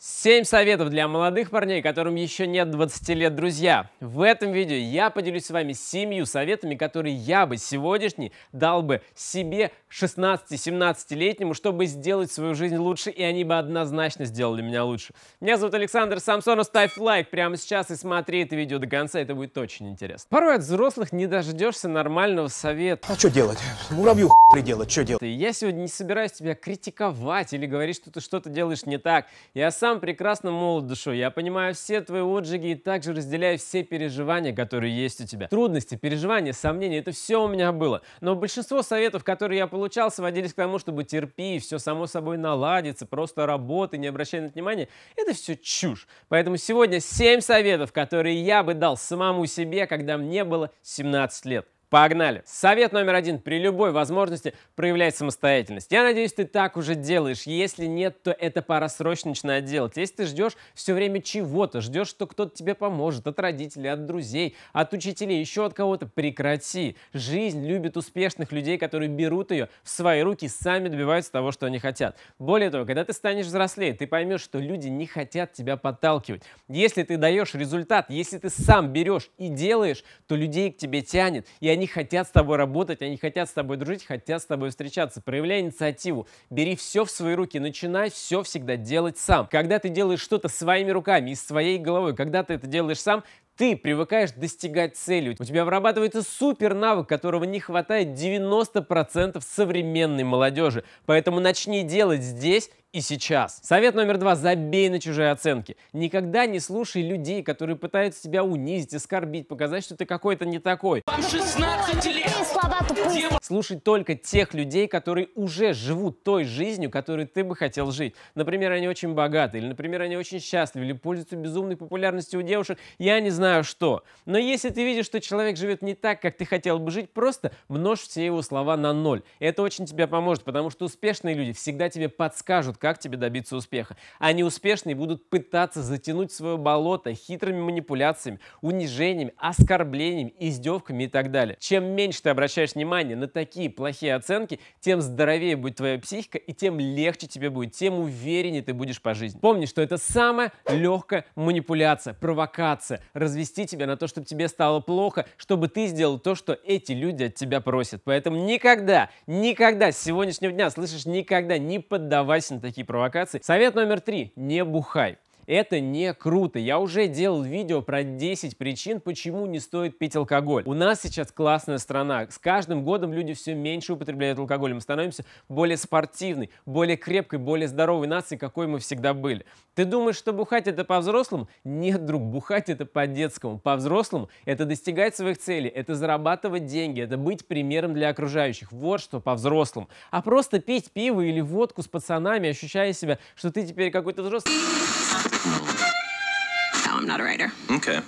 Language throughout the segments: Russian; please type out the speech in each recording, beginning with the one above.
Семь советов для молодых парней, которым еще нет 20 лет, друзья. В этом видео я поделюсь с вами семью советами, которые я бы сегодняшний дал бы себе 16-17-летнему, чтобы сделать свою жизнь лучше, и они бы однозначно сделали меня лучше. Меня зовут Александр Самсонов, ставь лайк прямо сейчас и смотри это видео до конца, это будет очень интересно. Порой от взрослых не дождешься нормального совета. А что делать? Муравью приделать, что делать? Я сегодня не собираюсь тебя критиковать или говорить, что ты что-то делаешь не так. Я сам сам прекрасно молод душой, я понимаю все твои отжиги и также разделяю все переживания, которые есть у тебя. Трудности, переживания, сомнения, это все у меня было. Но большинство советов, которые я получал, сводились к тому, чтобы терпи, все само собой наладится, просто работай, не обращай на это внимания. Это все чушь. Поэтому сегодня 7 советов, которые я бы дал самому себе, когда мне было 17 лет. Погнали! Совет номер один. При любой возможности проявлять самостоятельность. Я надеюсь, ты так уже делаешь. Если нет, то это пора срочно начинать делать. Если ты ждешь все время чего-то, ждешь, что кто-то тебе поможет, от родителей, от друзей, от учителей, еще от кого-то, прекрати. Жизнь любит успешных людей, которые берут ее в свои руки и сами добиваются того, что они хотят. Более того, когда ты станешь взрослее, ты поймешь, что люди не хотят тебя подталкивать. Если ты даешь результат, если ты сам берешь и делаешь, то людей к тебе тянет, и они они хотят с тобой работать, они хотят с тобой дружить, хотят с тобой встречаться. Проявляй инициативу, бери все в свои руки, начинай все всегда делать сам. Когда ты делаешь что-то своими руками из своей головой, когда ты это делаешь сам, ты привыкаешь достигать цели. У тебя вырабатывается супер навык, которого не хватает 90% современной молодежи. Поэтому начни делать здесь и сейчас. Совет номер два. Забей на чужие оценки. Никогда не слушай людей, которые пытаются тебя унизить, оскорбить, показать, что ты какой-то не такой. Вам 16 лет! Слушай только тех людей, которые уже живут той жизнью, которой ты бы хотел жить. Например, они очень богаты, или, например, они очень счастливы, или пользуются безумной популярностью у девушек. Я не знаю что. Но если ты видишь, что человек живет не так, как ты хотел бы жить, просто множь все его слова на ноль. это очень тебе поможет, потому что успешные люди всегда тебе подскажут, как тебе добиться успеха. А неуспешные будут пытаться затянуть свое болото хитрыми манипуляциями, унижениями, оскорблениями, издевками и так далее. Чем меньше ты обращаешь внимание на такие плохие оценки, тем здоровее будет твоя психика и тем легче тебе будет, тем увереннее ты будешь по жизни. Помни, что это самая легкая манипуляция, провокация, развести тебя на то, чтобы тебе стало плохо, чтобы ты сделал то, что эти люди от тебя просят. Поэтому никогда, никогда с сегодняшнего дня, слышишь, никогда не поддавайся на такие такие провокации. Совет номер три. Не бухай. Это не круто. Я уже делал видео про 10 причин, почему не стоит пить алкоголь. У нас сейчас классная страна. С каждым годом люди все меньше употребляют алкоголь. Мы становимся более спортивной, более крепкой, более здоровой нацией, какой мы всегда были. Ты думаешь, что бухать это по-взрослому? Нет, друг, бухать это по-детскому. По-взрослому это достигать своих целей, это зарабатывать деньги, это быть примером для окружающих. Вот что по-взрослому. А просто пить пиво или водку с пацанами, ощущая себя, что ты теперь какой-то взрослый... No, I'm not a writer. Okay.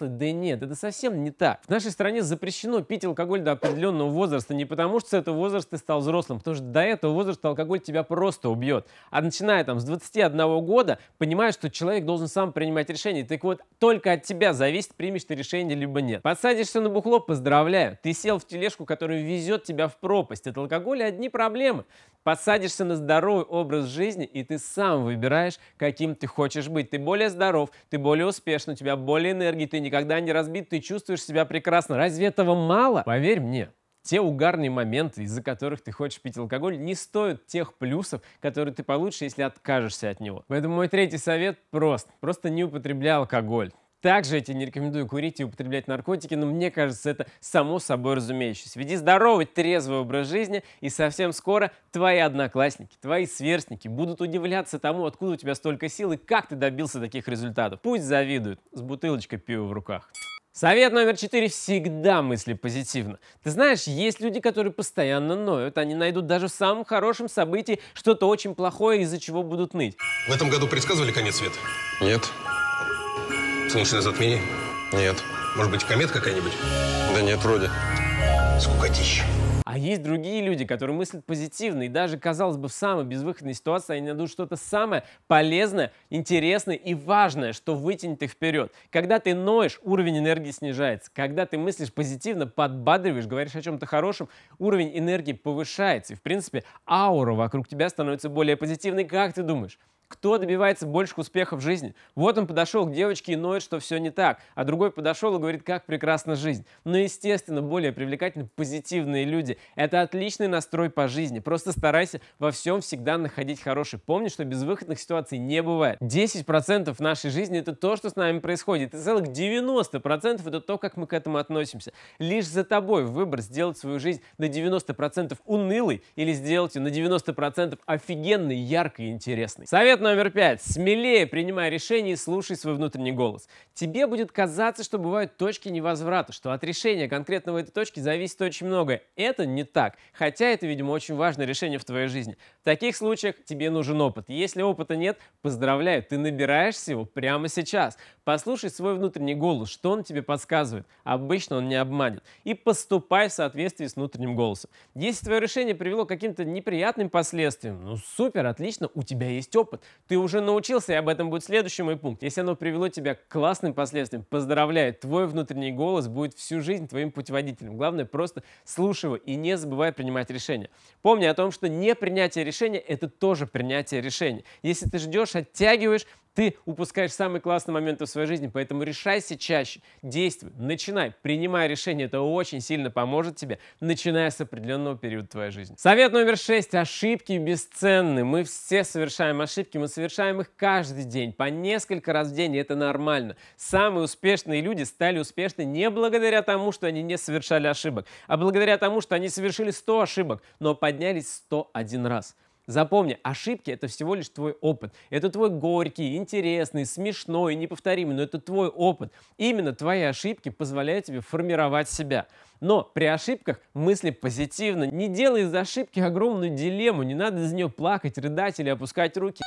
Да нет, это совсем не так. В нашей стране запрещено пить алкоголь до определенного возраста не потому, что с этого возраста ты стал взрослым, потому что до этого возраста алкоголь тебя просто убьет. А начиная там с 21 года, понимаешь, что человек должен сам принимать решение. Так вот, только от тебя зависит, примешь ты решение либо нет. Подсадишься на бухло, поздравляю. Ты сел в тележку, которая везет тебя в пропасть. От алкоголя одни проблемы. Подсадишься на здоровый образ жизни, и ты сам выбираешь, каким ты хочешь быть. Ты более здоров, ты более успешный, у тебя более более энергии, ты никогда не разбит, ты чувствуешь себя прекрасно. Разве этого мало? Поверь мне, те угарные моменты, из-за которых ты хочешь пить алкоголь, не стоят тех плюсов, которые ты получишь, если откажешься от него. Поэтому мой третий совет прост. Просто не употребляй алкоголь. Также я тебе не рекомендую курить и употреблять наркотики, но мне кажется, это само собой разумеющееся. Веди здоровый, трезвый образ жизни, и совсем скоро твои одноклассники, твои сверстники будут удивляться тому, откуда у тебя столько сил и как ты добился таких результатов. Пусть завидуют с бутылочкой пива в руках. Совет номер четыре. Всегда мысли позитивно. Ты знаешь, есть люди, которые постоянно ноют. Они найдут даже в самом хорошем событии что-то очень плохое, из-за чего будут ныть. В этом году предсказывали конец света? Нет. Солнечное затмение? Нет. Может быть, комет какая-нибудь? Да нет, вроде. Скукотища. А есть другие люди, которые мыслят позитивно, и даже, казалось бы, в самой безвыходной ситуации они найдут что-то самое полезное, интересное и важное, что вытянет их вперед. Когда ты ноешь, уровень энергии снижается. Когда ты мыслишь позитивно, подбадриваешь, говоришь о чем-то хорошем, уровень энергии повышается. И, в принципе, аура вокруг тебя становится более позитивной. Как ты думаешь, кто добивается больших успехов в жизни? Вот он подошел к девочке и ноет, что все не так, а другой подошел и говорит, как прекрасна жизнь. Но, ну, естественно, более привлекательны позитивные люди. Это отличный настрой по жизни. Просто старайся во всем всегда находить хороший. Помни, что безвыходных ситуаций не бывает. 10% нашей жизни — это то, что с нами происходит. И целых 90% — это то, как мы к этому относимся. Лишь за тобой выбор сделать свою жизнь на 90% унылой или сделать ее на 90% офигенной, яркой и интересной. Совет номер пять. Смелее принимай решение и слушай свой внутренний голос. Тебе будет казаться, что бывают точки невозврата, что от решения конкретного этой точки зависит очень многое. Это не так. Хотя это, видимо, очень важное решение в твоей жизни. В таких случаях тебе нужен опыт. Если опыта нет, поздравляю, ты набираешься его прямо сейчас. Послушай свой внутренний голос, что он тебе подсказывает. Обычно он не обманет. И поступай в соответствии с внутренним голосом. Если твое решение привело к каким-то неприятным последствиям, ну супер, отлично, у тебя есть опыт. Ты уже научился, и об этом будет следующий мой пункт. Если оно привело тебя к классным последствиям, поздравляю, твой внутренний голос будет всю жизнь твоим путеводителем. Главное, просто слушай его и не забывай принимать решения. Помни о том, что не принятие решения — это тоже принятие решения. Если ты ждешь, оттягиваешь, ты упускаешь самые классные моменты в своей жизни, поэтому решайся чаще, действуй, начинай, принимай решение, это очень сильно поможет тебе, начиная с определенного периода твоей жизни. Совет номер шесть. Ошибки бесценны. Мы все совершаем ошибки, мы совершаем их каждый день, по несколько раз в день, и это нормально. Самые успешные люди стали успешны не благодаря тому, что они не совершали ошибок, а благодаря тому, что они совершили 100 ошибок, но поднялись 101 раз. Запомни, ошибки — это всего лишь твой опыт. Это твой горький, интересный, смешной, неповторимый, но это твой опыт. Именно твои ошибки позволяют тебе формировать себя. Но при ошибках мысли позитивно. Не делай из ошибки огромную дилемму, не надо из нее плакать, рыдать или опускать руки.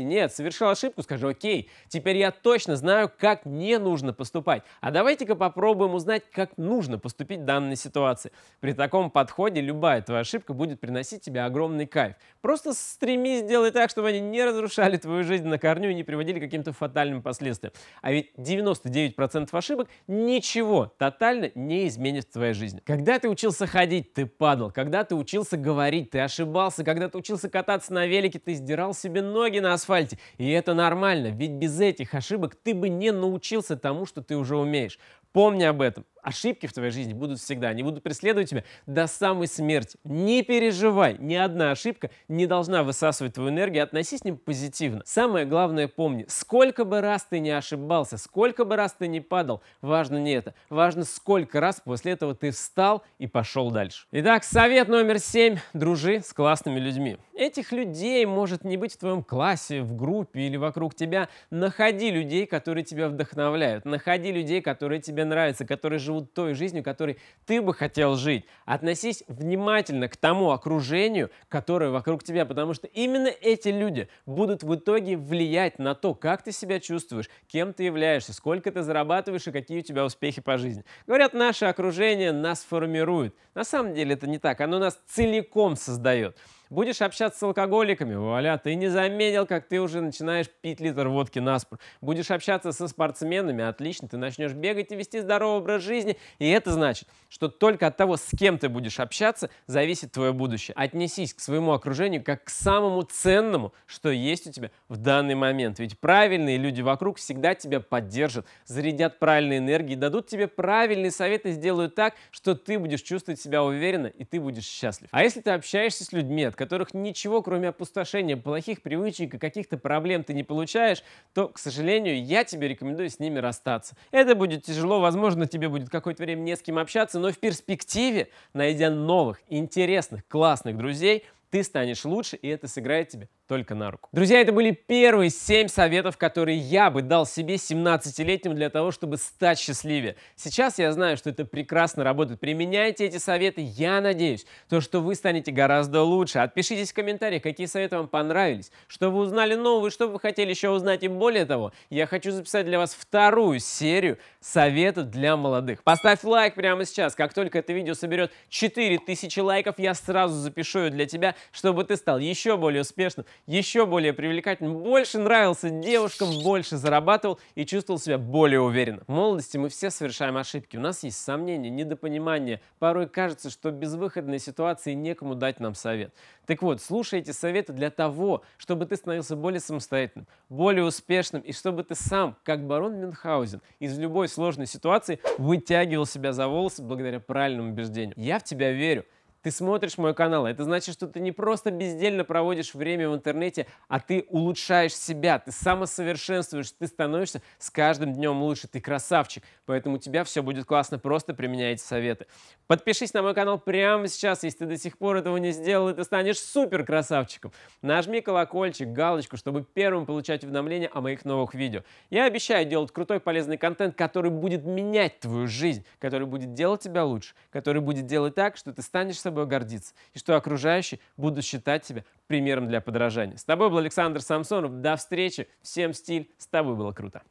Нет, совершил ошибку, скажу, окей, теперь я точно знаю, как не нужно поступать. А давайте-ка попробуем узнать, как нужно поступить в данной ситуации. При таком подходе любая твоя ошибка будет приносить тебе огромный кайф. Просто стремись сделать так, чтобы они не разрушали твою жизнь на корню и не приводили к каким-то фатальным последствиям. А ведь 99% ошибок ничего тотально не изменит в твоей жизни. Когда ты учился ходить, ты падал. Когда ты учился говорить, ты ошибался. Когда ты учился кататься на велике, ты сдирал себе ноги на асфальте. И это нормально, ведь без этих ошибок ты бы не научился тому, что ты уже умеешь. Помни об этом ошибки в твоей жизни будут всегда, они будут преследовать тебя до самой смерти. Не переживай, ни одна ошибка не должна высасывать твою энергию, относись к ним позитивно. Самое главное помни, сколько бы раз ты не ошибался, сколько бы раз ты не падал, важно не это, важно сколько раз после этого ты встал и пошел дальше. Итак, совет номер семь. Дружи с классными людьми. Этих людей может не быть в твоем классе, в группе или вокруг тебя. Находи людей, которые тебя вдохновляют, находи людей, которые тебе нравятся, которые живут живут той жизнью, которой ты бы хотел жить. Относись внимательно к тому окружению, которое вокруг тебя, потому что именно эти люди будут в итоге влиять на то, как ты себя чувствуешь, кем ты являешься, сколько ты зарабатываешь и какие у тебя успехи по жизни. Говорят, наше окружение нас формирует. На самом деле это не так, оно нас целиком создает. Будешь общаться с алкоголиками, вуаля, ты не заметил, как ты уже начинаешь пить литр водки на спор. Будешь общаться со спортсменами, отлично, ты начнешь бегать и вести здоровый образ жизни. И это значит, что только от того, с кем ты будешь общаться, зависит твое будущее. Отнесись к своему окружению как к самому ценному, что есть у тебя в данный момент. Ведь правильные люди вокруг всегда тебя поддержат, зарядят правильной энергией, дадут тебе правильные советы, сделают так, что ты будешь чувствовать себя уверенно и ты будешь счастлив. А если ты общаешься с людьми, от которых ничего, кроме опустошения, плохих привычек и каких-то проблем ты не получаешь, то, к сожалению, я тебе рекомендую с ними расстаться. Это будет тяжело, возможно, тебе будет какое-то время не с кем общаться, но в перспективе, найдя новых, интересных, классных друзей, ты станешь лучше, и это сыграет тебе только на руку. Друзья, это были первые 7 советов, которые я бы дал себе 17-летним для того, чтобы стать счастливее. Сейчас я знаю, что это прекрасно работает. Применяйте эти советы. Я надеюсь, то, что вы станете гораздо лучше. Отпишитесь в комментариях, какие советы вам понравились, что вы узнали нового что вы хотели еще узнать. И более того, я хочу записать для вас вторую серию советов для молодых. Поставь лайк прямо сейчас. Как только это видео соберет 4000 лайков, я сразу запишу ее для тебя, чтобы ты стал еще более успешным, еще более привлекательным, больше нравился девушкам, больше зарабатывал и чувствовал себя более уверенно. В молодости мы все совершаем ошибки. У нас есть сомнения, недопонимания, Порой кажется, что безвыходной ситуации некому дать нам совет. Так вот, слушай эти советы для того, чтобы ты становился более самостоятельным, более успешным и чтобы ты сам, как барон Мюнхгаузен, из любой сложной ситуации вытягивал себя за волосы благодаря правильному убеждению. Я в тебя верю ты смотришь мой канал. Это значит, что ты не просто бездельно проводишь время в интернете, а ты улучшаешь себя, ты самосовершенствуешь, ты становишься с каждым днем лучше, ты красавчик. Поэтому у тебя все будет классно, просто применяй эти советы. Подпишись на мой канал прямо сейчас, если ты до сих пор этого не сделал, и ты станешь супер красавчиком. Нажми колокольчик, галочку, чтобы первым получать уведомления о моих новых видео. Я обещаю делать крутой полезный контент, который будет менять твою жизнь, который будет делать тебя лучше, который будет делать так, что ты станешь собой собой гордиться и что окружающие будут считать тебя примером для подражания. С тобой был Александр Самсонов. До встречи. Всем стиль. С тобой было круто.